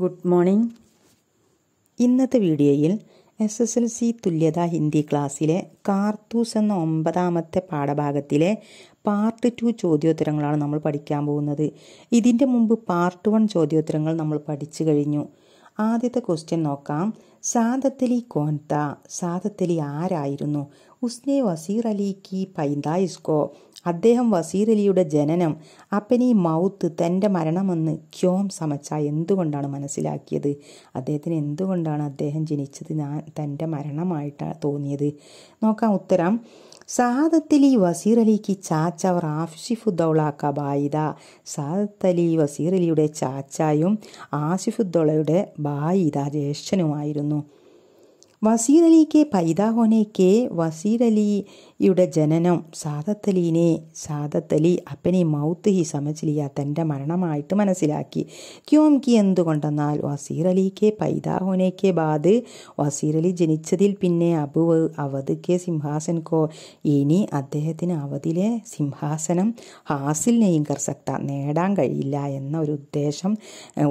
good morning ഇന്നത്തെ വീഡിയോയിൽ S S L C തുല്യത ഹിന്ദി ക്ലാസ്സിലെ കാർത്തൂസ് എന്ന ഒമ്പതാമത്തെ പാഠഭാഗത്തിലെ പാർട്ട് ടു ചോദ്യോത്തരങ്ങളാണ് നമ്മൾ പഠിക്കാൻ പോകുന്നത് ഇതിൻ്റെ മുമ്പ് പാർട്ട് വൺ ചോദ്യോത്തരങ്ങൾ നമ്മൾ പഠിച്ചു കഴിഞ്ഞു ആദ്യത്തെ ക്വസ്റ്റ്യൻ നോക്കാം സാദത്തലി കോൻത സാദത്തലി ആരായിരുന്നു ഉസ്നെ വസീർ അലിക്ക് പൈന്തായിസ്കോ അദ്ദേഹം വസീർ അലിയുടെ ജനനം അപ്പനി മൗത്ത് തൻ്റെ മരണമെന്ന് ക്യോം സമച്ച എന്തുകൊണ്ടാണ് മനസ്സിലാക്കിയത് അദ്ദേഹത്തിന് എന്തുകൊണ്ടാണ് അദ്ദേഹം ജനിച്ചത് ഞാൻ തൻ്റെ മരണമായിട്ടാണ് തോന്നിയത് നോക്കാം ഉത്തരം സാദത്തലി വസീറലിക്ക് ചാച്ചവർ സാദത്ത് അലി വസീർ അലിയുടെ ചാച്ചായും ആസിഫുദ്ദൗളയുടെ ബായിദ ജ്യേഷ്ഠനുമായിരുന്നു വസീർ അലിക്ക് കെ പൈദ കെ വസീർ അലിയുടെ ജനനം സാദത്തലീനെ സാദത്തലി അപ്പനെ മൗത്ത് ഹി സമജ്ലിയ തൻ്റെ മരണമായിട്ട് മനസ്സിലാക്കി ക്യോം കി എന്തുകൊണ്ടെന്നാൽ വസീർ അലിക്ക് കെ പൈദ ബാദ് വസീർ അലി ജനിച്ചതിൽ പിന്നെ അബുവ് അവധ് കെ സിംഹാസൻ കോ ഇനി അദ്ദേഹത്തിന് അവധിലെ സിംഹാസനം ഹാസിൽ നെയ്യും കർസക്ത നേടാൻ കഴിയില്ല എന്ന ഒരു ഉദ്ദേശം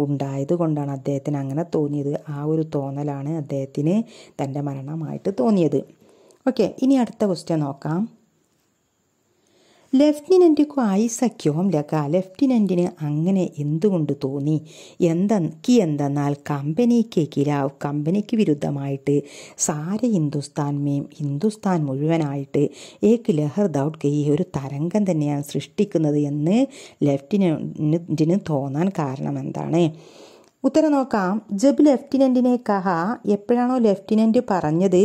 ഉണ്ടായത് കൊണ്ടാണ് അദ്ദേഹത്തിന് അങ്ങനെ തോന്നിയത് ആ ഒരു തോന്നലാണ് അദ്ദേഹത്തിന് തൻ്റെ മരണമായിട്ട് തോന്നിയത് ഓക്കെ ഇനി അടുത്ത ക്വസ്റ്റ്യൻ നോക്കാം ലെഫ്റ്റിനൻറ്റിക്കു ഐസക്യവും ലക ലെഫ്റ്റിനൻറ്റിന് അങ്ങനെ എന്തുകൊണ്ട് തോന്നി എന്തൊക്കെ എന്തെന്നാൽ കമ്പനിക്ക് കിരാവ് കമ്പനിക്ക് വിരുദ്ധമായിട്ട് സാര ഹിന്ദുസ്ഥാൻ മേം ഹിന്ദുസ്ഥാൻ മുഴുവനായിട്ട് ഏക്ക് ലഹർ ദൗട്ട് ഗെയ് ഒരു തരംഗം തന്നെയാണ് സൃഷ്ടിക്കുന്നത് എന്ന് ലെഫ്റ്റിനൻറ്റിന് തോന്നാൻ കാരണം എന്താണ് ഉത്തരം നോക്കാം ജബ് ലെഫ്റ്റിനൻറ്റിനെ കഹ എപ്പോഴാണോ ലെഫ്റ്റിനൻറ്റ് പറഞ്ഞത്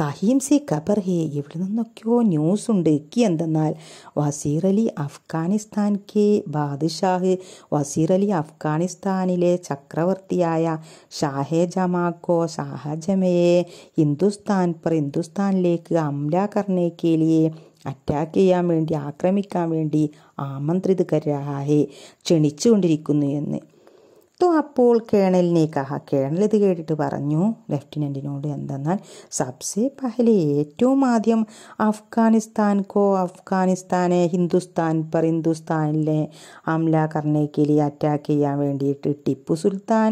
കഹീം സി ഖബർ ഹേ ഇവിടെ നിന്നൊക്കെയോ ന്യൂസ് ഉണ്ട് കി എന്തെന്നാൽ വസീർ അലി അഫ്ഗാനിസ്ഥാൻ കെ ബാദ്ഷാഹ് വസീർ അലി അഫ്ഗാനിസ്ഥാനിലെ ചക്രവർത്തിയായ ഷാഹെ ജമാക്കോ ഷാഹജമയെ ഹിന്ദുസ്ഥാൻ പർ ഹിന്ദുസ്ഥാനിലേക്ക് അംല കർണേക്കേലിയെ ലിയേ അറ്റാക്ക് ചെയ്യാൻ വേണ്ടി ആക്രമിക്കാൻ വേണ്ടി ആമന്ത്രിത് കരാഹെ ക്ഷണിച്ചുകൊണ്ടിരിക്കുന്നു എന്ന് തു അപ്പോൾ കേണലിനെ കഹ കേണൽ ഇത് കേട്ടിട്ട് പറഞ്ഞു ലെഫ്റ്റനൻറ്റിനോട് എന്തെന്നാൽ സബ്സെ പഹലെ ഏറ്റവും ആദ്യം അഫ്ഗാനിസ്ഥാൻ കോ അഫ്ഗാനിസ്ഥാനെ ഹിന്ദുസ്ഥാൻ പർ ഹിന്ദുസ്ഥാനിലെ അംല കർണേക്കിലി അറ്റാക്ക് ചെയ്യാൻ വേണ്ടിയിട്ട് ടിപ്പു സുൽത്താൻ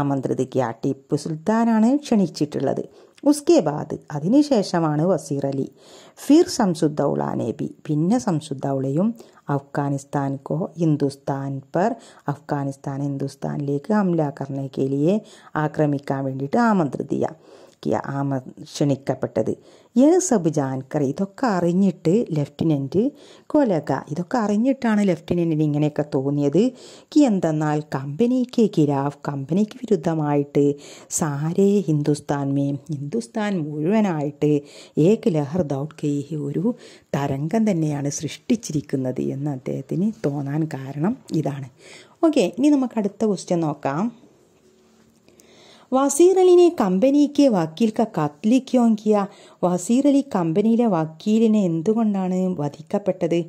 ആമന്ത്രിതയ്ക്ക് ആ ടിപ്പു സുൽത്താനാണ് ക്ഷണിച്ചിട്ടുള്ളത് ഉസ്കേ ബാദ് അതിനുശേഷമാണ് വസീർ അലി ഫിർ സംസുദ്ദൌള നേബി പിന്നെ സംസുദ്ദൌളയും അഫ്ഗാനിസ്ഥാൻ കോ ഹിന്ദുസ്ഥാൻ പർ അഫ്ഗാനിസ്ഥാൻ ഹിന്ദുസ്ഥാനിലേക്ക് ഹംല കർണേക്കേലിയെ ആക്രമിക്കാൻ വേണ്ടിയിട്ട് ആമന്ത്രിതിയ ലെഫ്റ്റിനോഫ്സ്കിയ ആമ ക്ഷണിക്കപ്പെട്ടത് സബ് ജാൻകർ ഇതൊക്കെ അറിഞ്ഞിട്ട് ലെഫ്റ്റിനൻ്റ് കൊലക ഇതൊക്കെ അറിഞ്ഞിട്ടാണ് ലെഫ്റ്റിനൻറ്റിന് ഇങ്ങനെയൊക്കെ തോന്നിയത് കി എന്തെന്നാൽ കമ്പനിക്ക് ഗിരാഫ് കമ്പനിക്ക് വിരുദ്ധമായിട്ട് സാരേ ഹിന്ദുസ്ഥാൻ മേം ഹിന്ദുസ്ഥാൻ മുഴുവനായിട്ട് ഏക് ലഹർ ദൗട്ട് കെയ്ഹി ഒരു തരംഗം തന്നെയാണ് സൃഷ്ടിച്ചിരിക്കുന്നത് എന്ന് അദ്ദേഹത്തിന് തോന്നാൻ കാരണം ഇതാണ് ഓക്കെ ഇനി നമുക്ക് അടുത്ത ക്വസ്റ്റ്യൻ നോക്കാം വസീർ അലിനെ കമ്പനിക്ക് വക്കീൽക്ക കത്തിലിക്കോങ്കിയ വസീർ അലി കമ്പനിയിലെ വക്കീലിനെ എന്തുകൊണ്ടാണ് വധിക്കപ്പെട്ടത്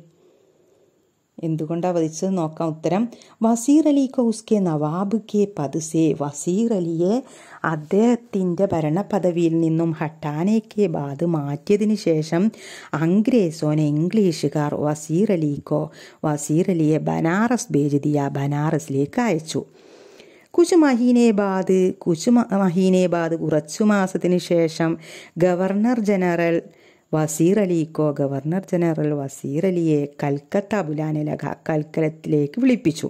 എന്തുകൊണ്ടാണ് വധിച്ചത് നോക്കാം ഉത്തരം വസീർ അലി കൗസ്കെ നവാബ് കെ പതുസെ വസീർ അലിയെ അദ്ദേഹത്തിൻ്റെ ഭരണപദവിയിൽ നിന്നും ഹട്ടാനയ്ക്ക് ബാദ് മാറ്റിയതിന് ശേഷം അംഗ്രേസോനെ ഇംഗ്ലീഷുകാർ വസീർ അലിക്കോ വസീർ അലിയെ ബനാറസ് ബേജിദിയ ബനാറസിലേക്ക് അയച്ചു കുശുമഹീനെ ബാദ് കുശുമഹീനെ ബാദ് കുറച്ചു മാസത്തിന് ശേഷം governor general Wazir Ali governor general Wazir അലിയെ കൽക്കത്ത അബുലാനിലക കൽക്കലത്തിലേക്ക് വിളിപ്പിച്ചു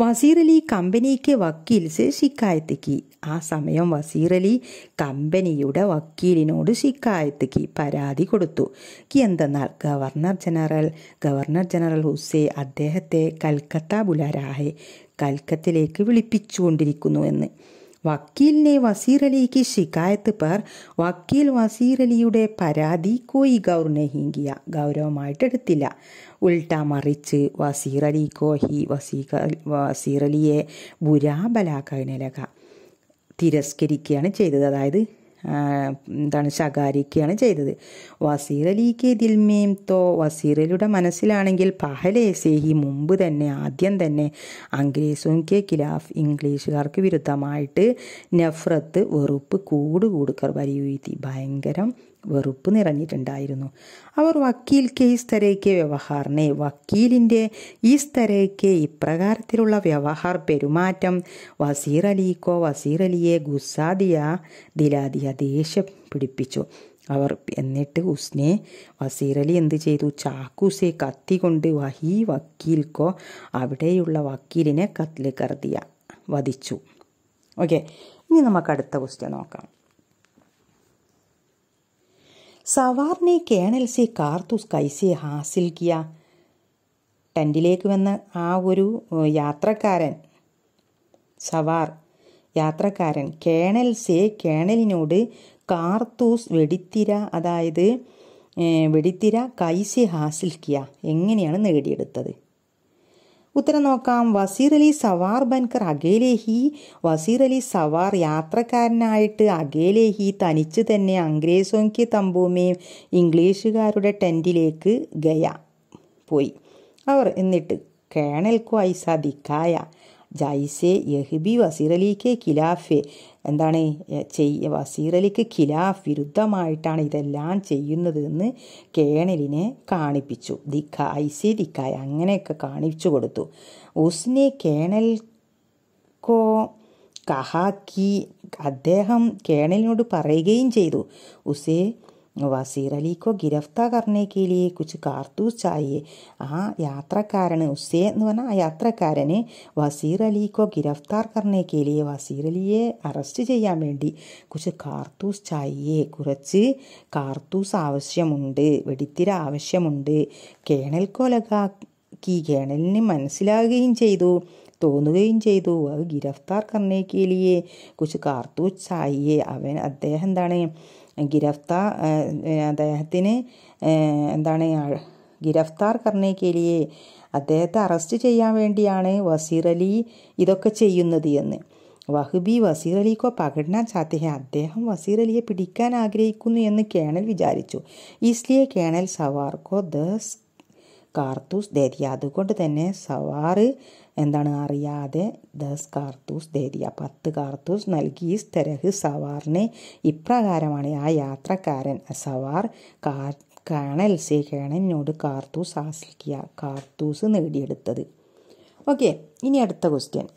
വസീർ അലി കമ്പനിക്ക് വക്കീൽസ് ശിക്കായത്തേക്ക് ആ സമയം വസീർ അലി കമ്പനിയുടെ വക്കീലിനോട് ശിക്കായത്തേക്ക് പരാതി കൊടുത്തു എന്തെന്നാൽ ഗവർണർ ജനറൽ ഗവർണർ ജനറൽ ഹുസൈ അദ്ദേഹത്തെ കൽക്കത്ത ബുലാരാഹെ കൽക്കത്തിലേക്ക് വിളിപ്പിച്ചുകൊണ്ടിരിക്കുന്നു എന്ന് വക്കീലിനെ വസീർ അലിക്ക് ശിക്കായത്ത് പേർ വക്കീൽ വസീറലിയുടെ പരാതി കോയി ഗൗറിനെ ഹിങ്കിയ ഗൗരവമായിട്ട് എടുത്തില്ല ഉൾട്ട മറിച്ച് വസീറലി കോഹി വസീ വസീറലിയെ അലിയെ തിരസ്കരിക്കുകയാണ് ചെയ്തത് അതായത് എന്താണ് ശകാരിക്കുകയാണ് ചെയ്തത് വസീർ അലിക്ക് ദിൽമേം തോ വസീറലിയുടെ മനസ്സിലാണെങ്കിൽ പഹലേ സേഹി മുമ്പ് തന്നെ ആദ്യം തന്നെ അംഗ്രേസും കെ ഖിലാഫ് ഇംഗ്ലീഷുകാർക്ക് വിരുദ്ധമായിട്ട് നഫ്രത്ത് വെറുപ്പ് കൂടുകൂടുക്കർ വരിയുത്തി ഭയങ്കരം വെറുപ്പ് നിറഞ്ഞിട്ടുണ്ടായിരുന്നു അവർ വക്കീൽ കെ ഇസ് വ്യവഹാറിനെ വക്കീലിൻ്റെ ഈ സ്ഥരയ്ക്ക് ഇപ്രകാരത്തിലുള്ള വ്യവഹാർ പെരുമാറ്റം വസീർ അലിക്കോ വസീർ അലിയെ ഗുസാദിയ ദിലാദിയ ദേഷ്യം പിടിപ്പിച്ചു അവർ എന്നിട്ട് ഉസ്നെ വസീർ അലി എന്ത് ചെയ്തു ചാക്കൂസെ കത്തി കൊണ്ട് വഹി വക്കീൽക്കോ അവിടെയുള്ള വക്കീലിനെ കത്തിൽ കരുതിയ വധിച്ചു ഓക്കെ ഇനി നമുക്ക് അടുത്ത ക്വസ്റ്റ്യൻ നോക്കാം സവാർ ने കേണൽ സി കാർത്തൂസ് കൈസെ ഹാസിൽ കിയ ടെൻറ്റിലേക്ക് വന്ന ആ ഒരു യാത്രക്കാരൻ സവാർ യാത്രക്കാരൻ കേണൽ സെ കേണലിനോട് കാർത്തൂസ് വെടിത്തിര അതായത് വെടിത്തിര കൈസെ ഹാസിൽ കിയ എങ്ങനെയാണ് നേടിയെടുത്തത് ഉത്തരം നോക്കാം വസീർ അലി സവാർ ബൻകർ അകേലേഹി വസീർ അലി സവാർ യാത്രക്കാരനായിട്ട് അകേലേഹി തനിച്ച് തന്നെ അംഗ്രേസോങ്കി തമ്പൂമേ ഇംഗ്ലീഷുകാരുടെ ടെൻറ്റിലേക്ക് ഗയ പോയി അവർ എന്നിട്ട് കേണൽക്കോ ഐസാദിക്കായ ജൈസെ യഹ്ബി വസീറലിക്ക് ഖിലാഫ് എന്താണ് ചെയ്യ വസീറലിക്ക് ഖിലാഫ് വിരുദ്ധമായിട്ടാണ് ഇതെല്ലാം ചെയ്യുന്നതെന്ന് കേണലിനെ കാണിപ്പിച്ചു ദിഖ ഐസെ ദിക്കായ അങ്ങനെയൊക്കെ കാണിച്ചു കൊടുത്തു ഉസ്നെ കേണൽ കോ കഹാക്കി അദ്ദേഹം കേണലിനോട് പറയുകയും ചെയ്തു ഉസേ വസീർ അലിക്കോ ഗിരഫ്താ കർണേ കെ കുച്ച് കാർത്തൂസ് ചായേ ആ യാത്രക്കാരന് ഉസേ എന്ന് പറഞ്ഞാൽ ആ യാത്രക്കാരന് വസീർ അലിക്കോ ഗിരഫ്താർ കർണേ കെ വസീർ അലിയെ അറസ്റ്റ് ചെയ്യാൻ വേണ്ടി കുച്ച് കാർത്തൂസ് ചായേ കുറച്ച് കാർത്തൂസ് ആവശ്യമുണ്ട് വെടിത്തിര ആവശ്യമുണ്ട് കേണൽ കൊലക കി കേണലിന് മനസ്സിലാകുകയും ചെയ്തു തോന്നുകയും ചെയ്തു അത് ഗിരഫ്താർ കർണേ കെ കുച്ച് കാർത്തൂസ് ചായേ അവൻ അദ്ദേഹം എന്താണ് ഗിരഫ്താർ അദ്ദേഹത്തിന് എന്താണ് ഗിരഫ്താർ കർണേക്കേലിയെ അദ്ദേഹത്തെ അറസ്റ്റ് ചെയ്യാൻ വേണ്ടിയാണ് വസീർ അലി ഇതൊക്കെ ചെയ്യുന്നത് എന്ന് വഹബി വസീർ അലിക്കോ പകടനാ സാധ്യത അദ്ദേഹം വസീർ അലിയെ പിടിക്കാൻ ആഗ്രഹിക്കുന്നു എന്ന് കേണൽ വിചാരിച്ചു ഇസ്ലിയെ കേണൽ സവാർക്കോ ദസ് കാർത്തൂസ് ധരി അതുകൊണ്ട് തന്നെ സവാർ എന്താണ് അറിയാതെ ദസ് കാർത്തൂസ് ദേദിയ പത്ത് കാർത്തൂസ് നൽകി സ്തരഹ് സവാറിനെ ഇപ്രകാരമാണ് ആ യാത്രക്കാരൻ സവാർ കാർ കേണൽ സി കേണലിനോട് കാർത്തൂസ് ആസ്വദിക്കുക കാർത്തൂസ് നേടിയെടുത്തത് ഓക്കെ ഇനി അടുത്ത ക്വസ്റ്റ്യൻ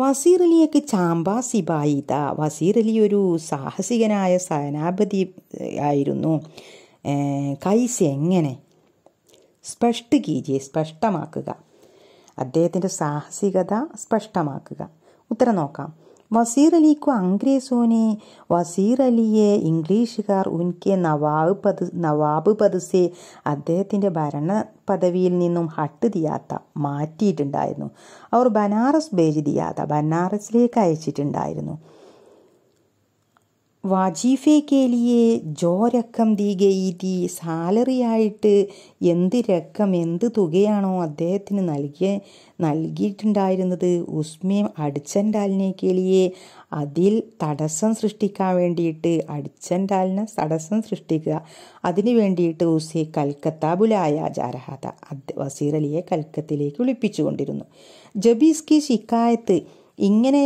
വസീർ അലിയൊക്കെ ചാമ്പ സിബായിത വസീർ അലി ഒരു സാഹസികനായ സേനാപതി ആയിരുന്നു കൈസ് എങ്ങനെ സ്പഷ്ട കീജിയെ സ്പഷ്ടമാക്കുക അദ്ദേഹത്തിൻ്റെ സാഹസികത സ്പഷ്ടമാക്കുക ഉത്തരം നോക്കാം വസീർ അലിക്കു അംഗ്രേസോനെ വസീർ അലിയെ ഇംഗ്ലീഷുകാർ ഉൻകെ നവാബ് പദ നവാബ് പദസെ അദ്ദേഹത്തിൻ്റെ ഭരണ പദവിയിൽ നിന്നും ഹട്ട് ദിയാത്ത മാറ്റിയിട്ടുണ്ടായിരുന്നു അവർ ബനാറസ് ബേജ് ദിയാത്ത ബനാറസിലേക്ക് അയച്ചിട്ടുണ്ടായിരുന്നു വജീഫെ കേലിയെ ജോ രക്കം ദീ ഗയി സാലറി ആയിട്ട് എന്ത് രക്കം എന്ത് തുകയാണോ അദ്ദേഹത്തിന് നൽകിയ നൽകിയിട്ടുണ്ടായിരുന്നത് ഉസ്മി അടിച്ചൻഡാലിനെ കേലിയെ അതിൽ തടസ്സം സൃഷ്ടിക്കാൻ വേണ്ടിയിട്ട് അടിച്ചൻഡാലിന് തടസ്സം സൃഷ്ടിക്കുക അതിനു വേണ്ടിയിട്ട് ഉസി കൽക്കത്ത ബുലായ ജാരഹാത വസീർ അലിയെ കൽക്കത്തിലേക്ക് വിളിപ്പിച്ചു കൊണ്ടിരുന്നു ജബീസ്കി ശിക്കായത്ത് ഇങ്ങനെ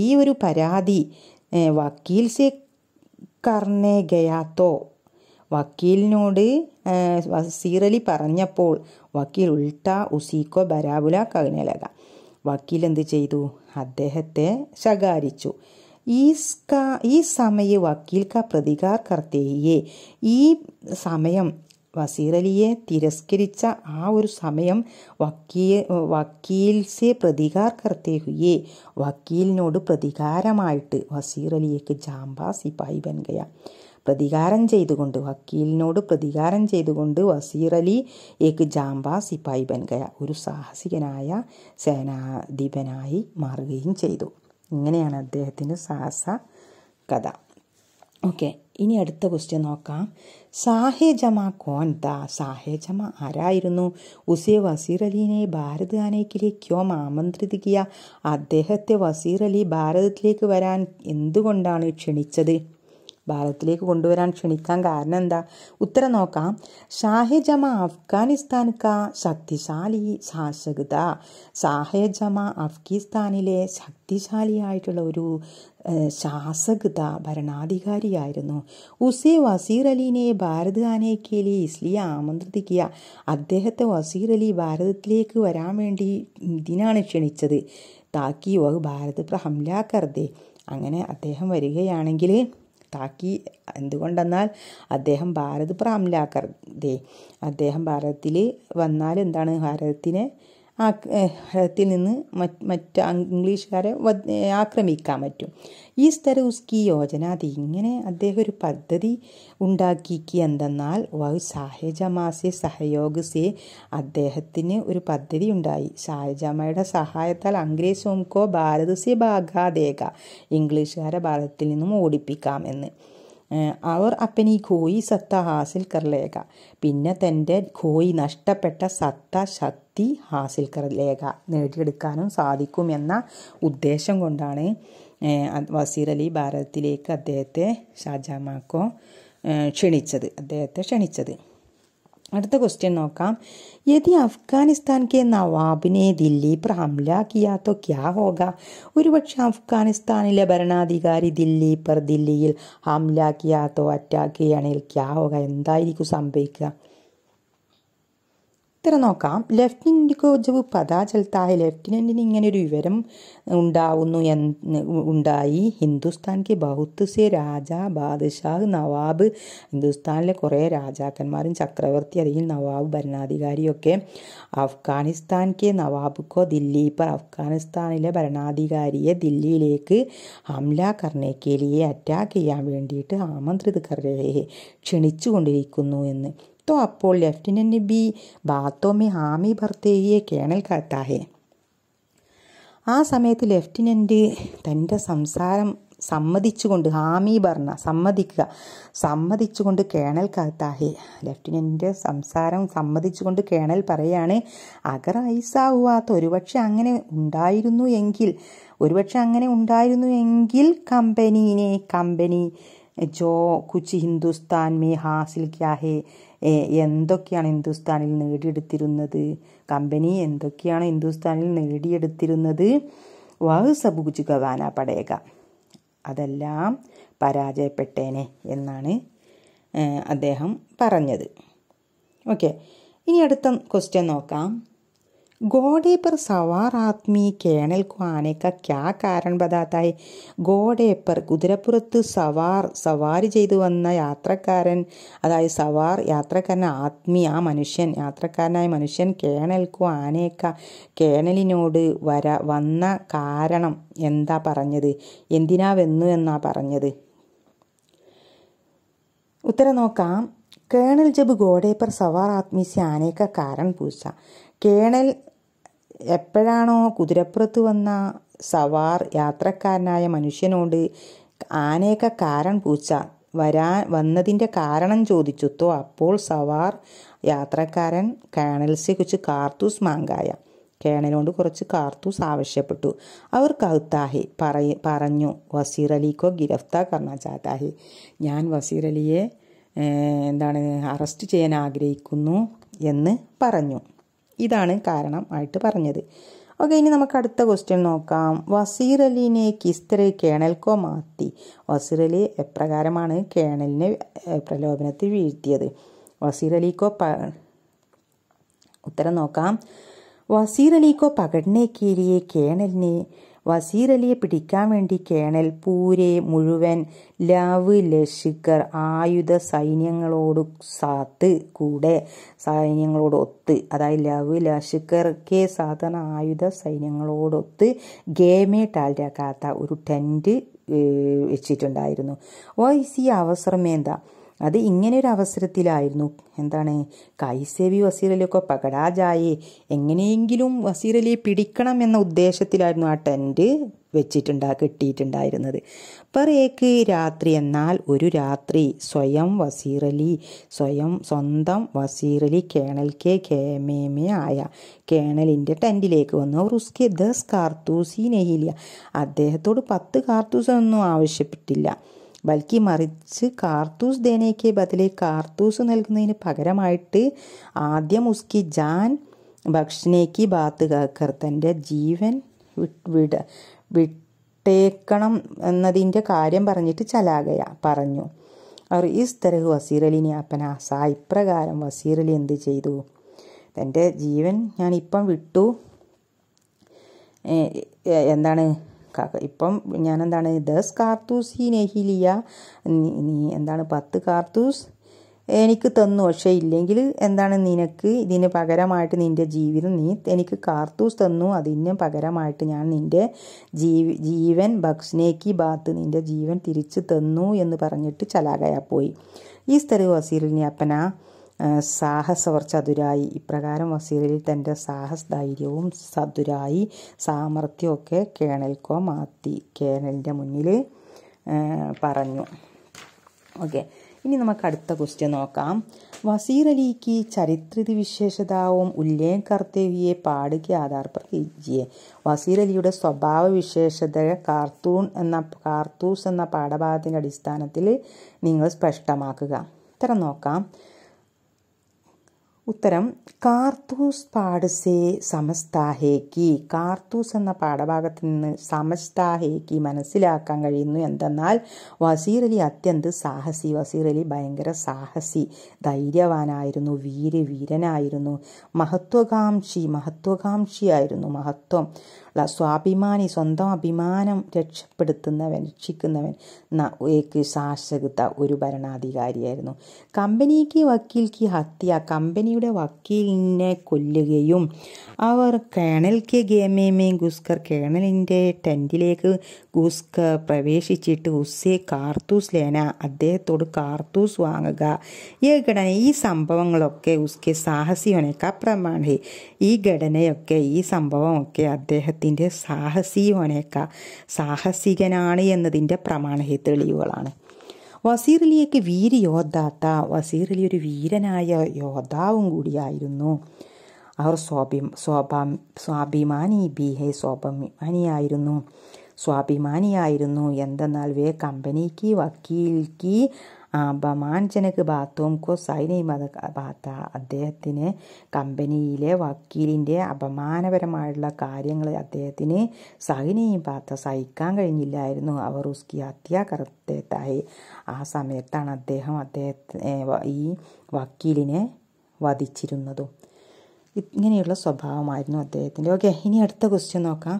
ഈ ഒരു പരാതി വക്കീൽ സെ കർണേ ഗയാത്തോ വക്കീലിനോട് സീറലി പറഞ്ഞപ്പോൾ വക്കീൽ ഉൾട്ട ഉസീക്കോ ബരാബുല കഗ്നലക വക്കീൽ എന്ത് ചെയ്തു അദ്ദേഹത്തെ ശകാരിച്ചു ഈസ്ക ഈ സമയ വക്കീൽ ക പ്രതികാർ കർത്തേയെ ഈ സമയം വസീറലിയെ തിരസ്കരിച്ച ആ ഒരു സമയം വക്കീ വക്കീൽ സെ പ്രതികാർ കർത്തേ വക്കീലിനോട് പ്രതികാരമായിട്ട് അലിയേക്ക് ജാംബാ സിപായി ബൻ പ്രതികാരം ചെയ്തുകൊണ്ട് വക്കീലിനോട് പ്രതികാരം ചെയ്തുകൊണ്ട് വസീർ അലി ഏക്ക് ജാമ്പ സിപായി ബൻകയ ഒരു സാഹസികനായ സേനാധിപനായി മാറുകയും ചെയ്തു ഇങ്ങനെയാണ് അദ്ദേഹത്തിൻ്റെ സാഹസ കഥ ഓക്കെ ഇനി അടുത്ത ക്വസ്റ്റ്യൻ നോക്കാം സാഹേജമ കോൻ താ സാഹേജമ ആരായിരുന്നു ഉസെ വസീർ അലീനെ ഭാരത് ആനയ്ക്കിലേക്കോം ആമന്ത്രിത് കിയ അദ്ദേഹത്തെ വസീർ അലി ഭാരതത്തിലേക്ക് വരാൻ എന്തുകൊണ്ടാണ് ക്ഷണിച്ചത് ഭാരതത്തിലേക്ക് കൊണ്ടുവരാൻ ക്ഷണിക്കാൻ കാരണം എന്താ ഉത്തരം നോക്കാം ഷാഹിജമ അഫ്ഗാനിസ്ഥാൻക്ക ശക്തിശാലി ശാസകത ഷാഹിജമ അഫ്ഗാനിസ്ഥാനിലെ ശക്തിശാലിയായിട്ടുള്ള ഒരു ശാസകത ഭരണാധികാരിയായിരുന്നു ഉസെ വസീർ അലിനെ ഭാരത് ആനയ്ക്കേലി ഇസ്ലിയെ ആമന്ത്രിക്കുക അദ്ദേഹത്തെ വസീർ അലി ഭാരതത്തിലേക്ക് വരാൻ വേണ്ടി ഇതിനാണ് ക്ഷണിച്ചത് താക്കി വഹ് ഭാരത് പ്രഹംലാ കർദേ അങ്ങനെ അദ്ദേഹം വരികയാണെങ്കിൽ പുറത്താക്കി എന്തുകൊണ്ടെന്നാൽ അദ്ദേഹം ഭാരത് പ്രാപ്ലാക്കർ ദേ അദ്ദേഹം ഭാരതത്തിൽ വന്നാൽ എന്താണ് ഭാരതത്തിനെ ആ ത്തിൽ നിന്ന് മറ്റ് ഇംഗ്ലീഷുകാരെ ആക്രമിക്കാൻ പറ്റും ഈ സ്ഥല ഉസ്കി യോജന അത് ഇങ്ങനെ അദ്ദേഹം ഒരു പദ്ധതി ഉണ്ടാക്കിക്ക് എന്തെന്നാൽ വഹു സാഹജമാസെ സഹയോഗ സേ അദ്ദേഹത്തിന് ഒരു പദ്ധതി ഉണ്ടായി സാഹജമയുടെ സഹായത്താൽ അംഗ്രേസോംകോ ഭാരത് സേ ഭാഗാദേക ഇംഗ്ലീഷുകാരെ ഭാരതത്തിൽ നിന്നും ഓടിപ്പിക്കാം എന്ന് അവർ അപ്പനി ഖോയി സത്ത ഹാസിൽ കർലേക പിന്നെ തൻ്റെ ഖോയി നഷ്ടപ്പെട്ട സത്ത ശക്തി ഹാസിൽ കർലേക നേടിയെടുക്കാനും സാധിക്കുമെന്ന ഉദ്ദേശം കൊണ്ടാണ് വസീർ അലി ഭാരതത്തിലേക്ക് അദ്ദേഹത്തെ ഷാജാമാക്കോ ക്ഷണിച്ചത് അദ്ദേഹത്തെ ക്ഷണിച്ചത് അടുത്ത ക്വസ്റ്റ്യൻ നോക്കാം യതി അഫ്ഗാനിസ്ഥാൻ കെ നവാബിനെ ദില്ലി पर हमला किया तो क्या होगा ഒരുപക്ഷെ അഫ്ഗാനിസ്ഥാനിലെ ഭരണാധികാരി ദില്ലി പർ ദില്ലിയിൽ ഹംല കിയാ തോ അറ്റാക്ക് ചെയ്യണേൽ ക്യാ ഹോക എന്തായിരിക്കും സംഭവിക്കുക ഇത്ര നോക്കാം ലെഫ്റ്റനൻ്റ് കോജവ് പതാ ചൽത്തായ ലെഫ്റ്റനൻറ്റിന് ഇങ്ങനെ ഒരു വിവരം ഉണ്ടാവുന്നു ഉണ്ടായി ഹിന്ദുസ്ഥാനിക്ക് സെ രാജ ബാദ്ഷാഹ് നവാബ് ഹിന്ദുസ്ഥാനിലെ കുറേ രാജാക്കന്മാരും ചക്രവർത്തി അല്ലെങ്കിൽ നവാബ് ഭരണാധികാരിയൊക്കെ അഫ്ഗാനിസ്ഥാനിക്ക് നവാബ്ക്കോ ദില്ലി ഇപ്പം അഫ്ഗാനിസ്ഥാനിലെ ഭരണാധികാരിയെ ദില്ലിയിലേക്ക് ഹംല കർണേക്കേലിയെ അറ്റാക്ക് ചെയ്യാൻ വേണ്ടിയിട്ട് ആമന്ത്രിത് കർണയെ ക്ഷണിച്ചുകൊണ്ടിരിക്കുന്നു എന്ന് तो अपो लेफ्टिनेंट भी बातों में हामी भरते हुए कैनल कहता है ആ സമയത്ത് ലെഫ്റ്റിനൻ്റ് തൻ്റെ സംസാരം സമ്മതിച്ചുകൊണ്ട് ഹാമി ഭർണ സമ്മതിക്കുക സമ്മതിച്ചുകൊണ്ട് കേണൽ കത്താഹി ലെഫ്റ്റനൻ്റ് സംസാരം സമ്മതിച്ചുകൊണ്ട് കേണൽ പറയാണ് അഗർ ഐസാവുവാത്ത ഒരുപക്ഷെ അങ്ങനെ ഉണ്ടായിരുന്നു എങ്കിൽ ഒരുപക്ഷെ അങ്ങനെ ഉണ്ടായിരുന്നു എങ്കിൽ കമ്പനീനെ കമ്പനി ജോ കുച്ച് ഹിന്ദുസ്ഥാൻ മേ ഹാസിൽ ക്യാഹേ എന്തൊക്കെയാണ് ഹിന്ദുസ്ഥാനിൽ നേടിയെടുത്തിരുന്നത് കമ്പനി എന്തൊക്കെയാണ് ഹിന്ദുസ്ഥാനിൽ നേടിയെടുത്തിരുന്നത് വാഹ് സബുജ് ഗവാന പടയക അതെല്ലാം പരാജയപ്പെട്ടേനെ എന്നാണ് അദ്ദേഹം പറഞ്ഞത് ഓക്കെ ഇനി അടുത്ത ക്വസ്റ്റ്യൻ നോക്കാം ഗോഡെ पर സവാർ ആത്മി കേണൽ ക്വാനെ ക്യാ കാരണം ബതാത്തായി ഗോഡെ പർ കുതിരപ്പുറത്ത് സവാർ സവാരി ചെയ്തു വന്ന യാത്രക്കാരൻ അതായത് സവാർ യാത്രക്കാരൻ ആത്മി ആ മനുഷ്യൻ യാത്രക്കാരനായ മനുഷ്യൻ കേണൽക്കു ക്വാനേക്ക കേണലിനോട് വര വന്ന കാരണം എന്താ പറഞ്ഞത് എന്തിനാ വന്നു എന്നാ പറഞ്ഞത് ഉത്തരം നോക്കാം കേണൽ ജബ് ഗോഡേപ്പർ പർ സവാർ ആത്മീസ് ആനേക്ക കാരൺ പൂച്ച കേണൽ എപ്പോഴാണോ കുതിരപ്പുറത്ത് വന്ന സവാർ യാത്രക്കാരനായ മനുഷ്യനോട് ആനയൊക്കെ കാരൺ പൂച്ച വരാൻ വന്നതിൻ്റെ കാരണം ചോദിച്ചുത്തോ അപ്പോൾ സവാർ യാത്രക്കാരൻ കേണൽസെ കുറിച്ച് കാർത്തൂസ് മാങ്കായ കേണലോണ്ട് കുറച്ച് കാർത്തൂസ് ആവശ്യപ്പെട്ടു അവർ കൗത്താഹി പറയ പറഞ്ഞു വസീർ അലിക്കോ ഗിരഫ്ത കർണ ചാത്താഹി ഞാൻ വസീർ അലിയെ എന്താണ് അറസ്റ്റ് ചെയ്യാൻ ആഗ്രഹിക്കുന്നു എന്ന് പറഞ്ഞു ഇതാണ് കാരണം ആയിട്ട് പറഞ്ഞത് ഓക്കെ ഇനി നമുക്ക് അടുത്ത ക്വസ്റ്റ്യൻ നോക്കാം വസീർ അലിനെ കിസ്തര് കേണൽക്കോ മാത്തി വസീർ അലി എപ്രകാരമാണ് കേണലിനെ പ്രലോഭനത്തിൽ വീഴ്ത്തിയത് വസീർ അലിക്കോ പ ഉത്തരം നോക്കാം വസീർ അലിക്കോ പകടിനെ കീരിയെ കേണലിനെ വസീറലിയെ പിടിക്കാൻ വേണ്ടി കേണൽ പൂരെ മുഴുവൻ ലവ് ലഷിക്കർ ആയുധ സൈന്യങ്ങളോട് സാത്ത് കൂടെ സൈന്യങ്ങളോട് അതായത് ലവ് ലഷിക്കർ സാധാരണ ആയുധ സൈന്യങ്ങളോടൊത്ത് ഗേമേ ടാലാക്കാത്ത ഒരു ടെൻറ്റ് വെച്ചിട്ടുണ്ടായിരുന്നു ഓ ഈ അവസരമേന്താ അത് ഇങ്ങനെ ഒരു അവസരത്തിലായിരുന്നു എന്താണ് കൈസേവി വസീറലിയൊക്കെ അലിയൊക്കെ പകടാജായെ എങ്ങനെയെങ്കിലും വസീറലിയെ പിടിക്കണം എന്ന ഉദ്ദേശത്തിലായിരുന്നു ആ ടെൻറ്റ് വെച്ചിട്ടുണ്ടാ കിട്ടിയിട്ടുണ്ടായിരുന്നത് പറയേക്ക് രാത്രി എന്നാൽ ഒരു രാത്രി സ്വയം വസീറലി സ്വയം സ്വന്തം വസീറലി കേണൽ കെ കേമേമേ ആയ കേണലിൻ്റെ ടെൻറ്റിലേക്ക് വന്നു അവർ ഉസ്കെ ദസ് കാർത്തൂസി നെയ്യില്ല അദ്ദേഹത്തോട് പത്ത് കാർത്തൂസൊന്നും ആവശ്യപ്പെട്ടില്ല ബൽക്കി മറിച്ച് കാർത്തൂസ് ദേനയ്ക്ക് ബദലെ കാർത്തൂസ് നൽകുന്നതിന് പകരമായിട്ട് ആദ്യം ഉസ്കി ജാൻ ഭക്ഷണേക്ക് ബാത്ത് കാക്കർ തൻ്റെ ജീവൻ വിട വിട്ടേക്കണം എന്നതിൻ്റെ കാര്യം പറഞ്ഞിട്ട് ചലാകയ പറഞ്ഞു അവർ ഈസ് തരഹ് വസീർ അലിനെ അപ്പനാസ ഇപ്രകാരം വസീറലി എന്ത് ചെയ്തു തൻ്റെ ജീവൻ ഞാനിപ്പം വിട്ടു എന്താണ് ഇപ്പം എന്താണ് ദസ് കാർത്തൂസ് ഹി നെഹിലിയ നീ എന്താണ് പത്ത് കാർത്തൂസ് എനിക്ക് തന്നു പക്ഷേ ഇല്ലെങ്കിൽ എന്താണ് നിനക്ക് ഇതിന് പകരമായിട്ട് നിൻ്റെ ജീവിതം നീ എനിക്ക് കാർത്തൂസ് തന്നു അതിന് പകരമായിട്ട് ഞാൻ നിൻ്റെ ജീവൻ ബക്സ്നേക്കി ബാത്ത് നിൻ്റെ ജീവൻ തിരിച്ചു തന്നു എന്ന് പറഞ്ഞിട്ട് ചലാകയാ പോയി ഈ സ്ഥലം വസീലിനെ അപ്പന സാഹസവർ ചതുരായി ഇപ്രകാരം വസീറിൽ തൻ്റെ സാഹസ ധൈര്യവും ചതുരായി സാമർഥ്യമൊക്കെ കേണൽക്കോ മാത്തി കേണലിൻ്റെ മുന്നിൽ പറഞ്ഞു ഓക്കെ ഇനി നമുക്ക് അടുത്ത ക്വസ്റ്റ്യൻ നോക്കാം വസീർ അലിക്ക് ചരിത്രിതി വിശേഷതാവും ഉല്ലേഖ കർത്തേവിയെ പാടുക ആധാർ പർ വസീർ അലിയുടെ സ്വഭാവ വിശേഷത കാർത്തൂൺ എന്ന കാർത്തൂസ് എന്ന പാഠഭാഗത്തിൻ്റെ അടിസ്ഥാനത്തിൽ നിങ്ങൾ സ്പഷ്ടമാക്കുക ഇത്തരം നോക്കാം ഉത്തരം കാർത്തൂസ് പാടുസേ സമസ്താഹേക്കി കാർത്തൂസ് എന്ന പാഠഭാഗത്ത് നിന്ന് സമസ്താഹേക്കി മനസ്സിലാക്കാൻ കഴിയുന്നു എന്തെന്നാൽ വസീർ അലി അത്യന്ത് സാഹസി വസീർ അലി ഭയങ്കര സാഹസി ധൈര്യവാനായിരുന്നു വീര് വീരനായിരുന്നു മഹത്വകാംക്ഷി മഹത്വകാംക്ഷിയായിരുന്നു മഹത്വം സ്വാഭിമാനി സ്വന്തം അഭിമാനം രക്ഷപ്പെടുത്തുന്നവൻ രക്ഷിക്കുന്നവൻ ഏക്ക് ശാശ്വത ഒരു ഭരണാധികാരിയായിരുന്നു കമ്പനിക്ക് വക്കീൽക്ക് ഹത്യ കമ്പനി കമ്പനിയുടെ വക്കീലിനെ കൊല്ലുകയും അവർ കേണൽ കെ ഗേമേമേ ഗുസ്കർ കേണലിൻ്റെ ടെൻറ്റിലേക്ക് ഗുസ്കർ പ്രവേശിച്ചിട്ട് ഉസ്സെ കാർത്തൂസ് ലേന അദ്ദേഹത്തോട് കാർത്തൂസ് വാങ്ങുക ഈ ഘടന ഈ സംഭവങ്ങളൊക്കെ ഉസ്കെ സാഹസിയോനേക്കാ പ്രമാണി ഈ ഘടനയൊക്കെ ഈ സംഭവമൊക്കെ അദ്ദേഹത്തിൻ്റെ സാഹസിയോനേക്കാ സാഹസികനാണ് എന്നതിൻ്റെ പ്രമാണഹി തെളിവുകളാണ് വസീറലിയൊക്കെ വീര് യോദ്ധാത്ത വസീറലി ഒരു വീരനായ യോദ്ധാവും കൂടിയായിരുന്നു അവർ സ്വാഭി സ്വാഭാ സ്വാഭിമാനി ബിഹെ സ്വാഭിമാനിയായിരുന്നു സ്വാഭിമാനിയായിരുന്നു എന്തെന്നാൽ വേ കമ്പനിക്ക് വക്കീൽക്ക് ബമാൻജനക്ക് ബാത്തോംകോ സൈനി മത ബാത്ത അദ്ദേഹത്തിന് കമ്പനിയിലെ വക്കീലിൻ്റെ അപമാനപരമായുള്ള കാര്യങ്ങൾ അദ്ദേഹത്തിന് സൈനയും ബാത്ത സഹിക്കാൻ കഴിഞ്ഞില്ലായിരുന്നു അവർ ഉസ്കി ഹത്യാകൃത്യത്തായി ആ സമയത്താണ് അദ്ദേഹം അദ്ദേഹത്തെ ഈ വക്കീലിനെ വധിച്ചിരുന്നതും ഇങ്ങനെയുള്ള സ്വഭാവമായിരുന്നു അദ്ദേഹത്തിൻ്റെ ഓക്കെ ഇനി അടുത്ത ക്വസ്റ്റ്യൻ നോക്കാം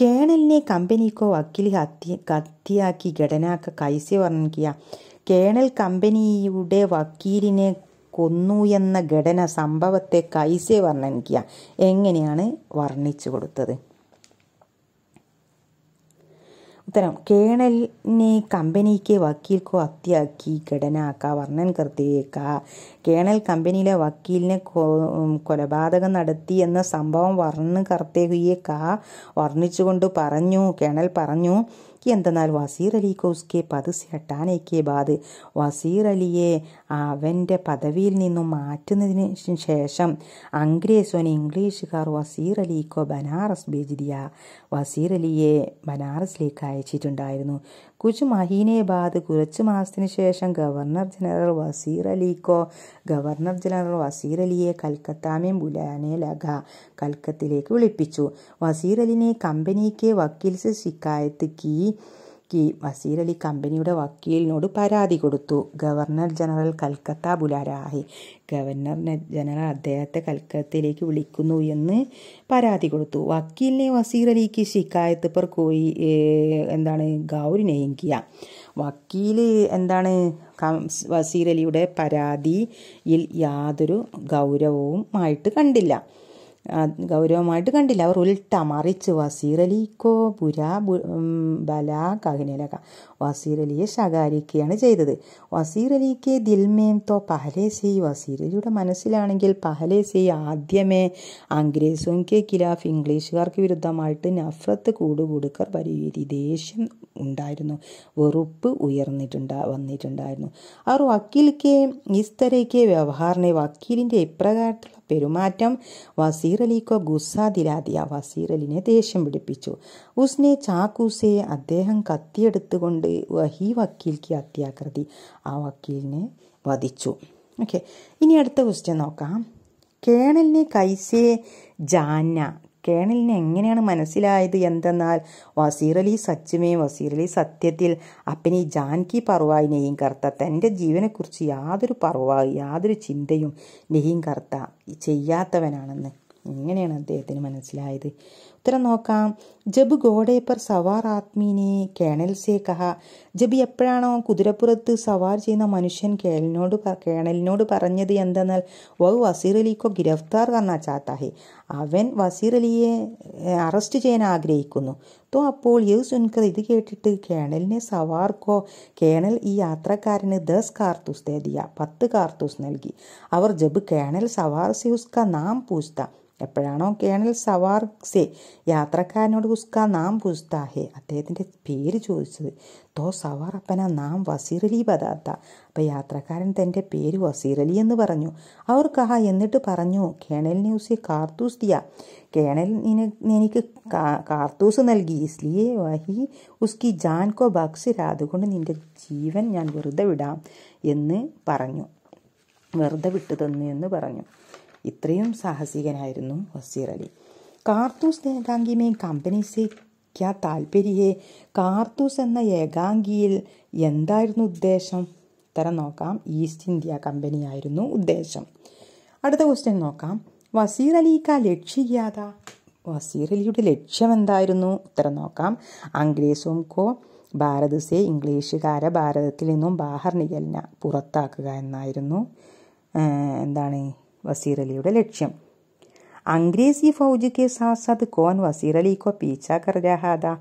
കേണലിനെ കമ്പനിക്കോ വക്കീലി കത്തി കത്തിയാക്കി ഘടനാക്ക കൈസി വർണ്ണിക്കുക കേണൽ കമ്പനിയുടെ വക്കീലിനെ കൊന്നു എന്ന ഘടന സംഭവത്തെ കൈസെ വർണ്ണനിക്കുക എങ്ങനെയാണ് വർണ്ണിച്ചു കൊടുത്തത് ഉത്തരം കേണലിനെ കമ്പനിക്ക് വക്കീൽക്കോ അത്യാക്കി ഘടനാക്ക വർണ്ണൻ കൃത്യേക്ക കേണൽ കമ്പനിയിലെ വക്കീലിനെ കൊലപാതകം നടത്തി എന്ന സംഭവം വർണ്ണ കർത്തേഹുയെ വർണ്ണിച്ചുകൊണ്ട് പറഞ്ഞു കേണൽ പറഞ്ഞു എന്തെന്നാൽ വസീർ അലി അലിക്കോസ്കെ പത് സെട്ടാനയ്ക്ക് ബാദ് വസീർ അലിയെ അവൻ്റെ പദവിയിൽ നിന്നും മാറ്റുന്നതിന് ശേഷം അംഗ്രേസോന് ഇംഗ്ലീഷുകാർ വസീർ അലിക്കോ ബനാറസ് ബേജിദിയ വസീർ അലിയെ ബനാറസിലേക്ക് അയച്ചിട്ടുണ്ടായിരുന്നു കുച്ച് മഹീനെ ബാദ് കുറച്ച് മാസത്തിന് ശേഷം ഗവർണർ ജനറൽ വസീർ അലിക്കോ ഗവർണർ ജനറൽ വസീർ അലിയെ കൽക്കത്താമേ ബുലാനെ ലഗ കൽക്കത്തിലേക്ക് വിളിപ്പിച്ചു വസീർ അലിനെ കമ്പനിക്ക് വക്കീൽസ് ശിക്കായത്ത് കീ കി വസീർ അലി കമ്പനിയുടെ വക്കീലിനോട് പരാതി കൊടുത്തു ഗവർണർ ജനറൽ കൽക്കത്ത ബുലാരാഹി ഗവർണർ ജനറൽ അദ്ദേഹത്തെ കൽക്കത്തയിലേക്ക് വിളിക്കുന്നു എന്ന് പരാതി കൊടുത്തു വക്കീലിനെ വസീർ അലിക്ക് ശിക്കായത്ത് പർ കോയി എന്താണ് ഗൗരിനെയും കിയ വക്കീൽ എന്താണ് വസീർ അലിയുടെ പരാതിയിൽ യാതൊരു ഗൗരവവും ആയിട്ട് കണ്ടില്ല ഗൗരവമായിട്ട് കണ്ടില്ല അവർ ഉൽട്ട മറിച്ച് വസീറലിക്കോ പുരാ ബല കഹിനലക വസീറലിയെ ശകാരിക്കുകയാണ് ചെയ്തത് വസീറലിക്ക് ദിൽമേം തോ പഹലേസി വസീറലിയുടെ മനസ്സിലാണെങ്കിൽ പഹലേസി ആദ്യമേ അംഗ്രേസും കെ ഖിലാഫ് ഇംഗ്ലീഷുകാർക്ക് വിരുദ്ധമായിട്ട് നഫ്രത്ത് കൂടുകൂടുക്കർ പരിഹരി ദേഷ്യം ഉണ്ടായിരുന്നു വെറുപ്പ് ഉയർന്നിട്ടുണ്ട വന്നിട്ടുണ്ടായിരുന്നു അവർ വക്കീലിക്ക് ഇസ്തരയ്ക്ക് വ്യവഹാറിനെ വക്കീലിൻ്റെ ഇപ്രകാരത്തിൽ പെരുമാറ്റം വസീർ അലിക്കോ ഗുസ്സാതിരാതിയ വസീർ അലിനെ ദേഷ്യം പിടിപ്പിച്ചു ഉസ്നെ ചാക്കൂസയെ അദ്ദേഹം കത്തിയെടുത്തുകൊണ്ട് വഹി വക്കീൽക്ക് അത്യാകൃതി ആ വക്കീലിനെ വധിച്ചു ഓക്കെ ഇനി അടുത്ത ക്വസ്റ്റ്യൻ നോക്കാം കേണലിനെ കൈസേ ജാന കേണലിന് എങ്ങനെയാണ് മനസ്സിലായത് എന്തെന്നാൽ വസീർ അലി സച്ചുമയും വസീർ അലി സത്യത്തിൽ അപ്പനി ജാൻകി പർവായിനെയും കറുത്ത തൻ്റെ ജീവനെക്കുറിച്ച് യാതൊരു പർവായി യാതൊരു ചിന്തയും നെയ്യും കറുത്ത ചെയ്യാത്തവനാണെന്ന് എങ്ങനെയാണ് അദ്ദേഹത്തിന് മനസ്സിലായത് ഉത്തരം നോക്കാം ജബ് ഗോഡേപ്പർ സവാർ ആത്മീനെ കേണൽ സേ കഹ ജബ് എപ്പോഴാണോ കുതിരപ്പുറത്ത് സവാർ ചെയ്യുന്ന മനുഷ്യൻ കേണലിനോട് കേണലിനോട് പറഞ്ഞത് എന്തെന്നാൽ വൗ വസീർ അലിക്കോ ഗിരഫ്താർ കർണ ചാത്താഹെ അവൻ വസീർ അലിയെ അറസ്റ്റ് ചെയ്യാൻ ആഗ്രഹിക്കുന്നു തോ അപ്പോൾ യു സുൻകർ ഇത് കേട്ടിട്ട് കേണലിനെ സവാർക്കോ കേണൽ ഈ യാത്രക്കാരന് ദസ് കാർത്തൂസ് തേതിയ പത്ത് കാർത്തൂസ് നൽകി അവർ ജബ് കേണൽ സവാർ സ്യൂസ്ക നാം പൂസ്ത എപ്പോഴാണോ കേണൽ സവാർക്സെ യാത്രക്കാരനോട് ഉസ്ക നാം കുസ്താഹേ അദ്ദേഹത്തിൻ്റെ പേര് ചോദിച്ചത് തോ സവാർ അപ്പന നാം വസീർ അലി ബദാത്ത അപ്പം യാത്രക്കാരൻ തൻ്റെ പേര് വസീർ അലി എന്ന് പറഞ്ഞു അവർ കഹ എന്നിട്ട് പറഞ്ഞു കേണലിനെ ഉസി കാർത്തൂസ് ദിയ കേണൽ എനിക്ക് കാർത്തൂസ് നൽകി ഇസ്ലിയെ വഹി ഉസ്കി ജാൻ കോ ബക്സിര അതുകൊണ്ട് നിൻ്റെ ജീവൻ ഞാൻ വെറുതെ വിടാം എന്ന് പറഞ്ഞു വെറുതെ വിട്ടു തന്നു എന്ന് പറഞ്ഞു ഇത്രയും സാഹസികനായിരുന്നു വസീർ അലി കാർത്തൂസ് ഏകാംഗിമേ കമ്പനി സേക്കാ താല്പര്യയെ കാർത്തൂസ് എന്ന ഏകാംഗിയിൽ എന്തായിരുന്നു ഉദ്ദേശം ഉത്തരം നോക്കാം ഈസ്റ്റ് ഇന്ത്യ കമ്പനി ആയിരുന്നു ഉദ്ദേശം അടുത്ത ക്വസ്റ്റ്യൻ നോക്കാം വസീർ അലിക്ക ലക്ഷ്യയാത വസീർ അലിയുടെ ലക്ഷ്യം എന്തായിരുന്നു ഉത്തരം നോക്കാം അംഗ്ലേസും കോ സേ ഇംഗ്ലീഷുകാര ഭാരതത്തിൽ നിന്നും ബാഹർ നികലിന പുറത്താക്കുക എന്നായിരുന്നു എന്താണ് वसीर अलिയുടെ ലക്ഷ്യം അംഗ്രേസി ഫൗജ് കെ സാസാദ് കോൻ कौन वसीर പീച്ച को पीछा कर रहा था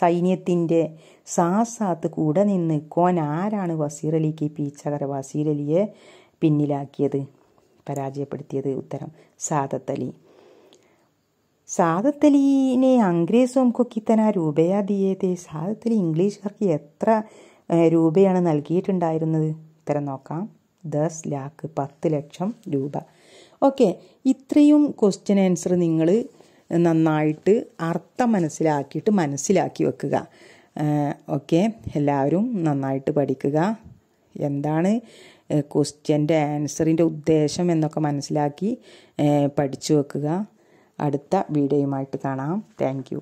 സൈന്യത്തിൻ്റെ സാസാത്ത് കൂടെ നിന്ന് കോൻ ആരാണ് വസീർ അലിക്ക് പീച്ചകര വസീർ അലിയെ പിന്നിലാക്കിയത് പരാജയപ്പെടുത്തിയത് ഉത്തരം സാദത്ത് അലി സാദത്ത് അലീനെ അംഗ്രേസും കൊക്കിത്തന രൂപയാ ദിയേ സാദത്ത് അലി ഇംഗ്ലീഷുകാർക്ക് എത്ര രൂപയാണ് നൽകിയിട്ടുണ്ടായിരുന്നത് ഉത്തരം നോക്കാം ദസ് ലാക്ക് പത്ത് ലക്ഷം രൂപ ഓക്കെ ഇത്രയും ക്വസ്റ്റ്യൻ ആൻസർ നിങ്ങൾ നന്നായിട്ട് അർത്ഥം മനസ്സിലാക്കിയിട്ട് മനസ്സിലാക്കി വെക്കുക ഓക്കെ എല്ലാവരും നന്നായിട്ട് പഠിക്കുക എന്താണ് ക്വസ്റ്റ്യൻ്റെ ആൻസറിൻ്റെ ഉദ്ദേശം എന്നൊക്കെ മനസ്സിലാക്കി പഠിച്ചു വെക്കുക അടുത്ത വീഡിയോയുമായിട്ട് കാണാം താങ്ക്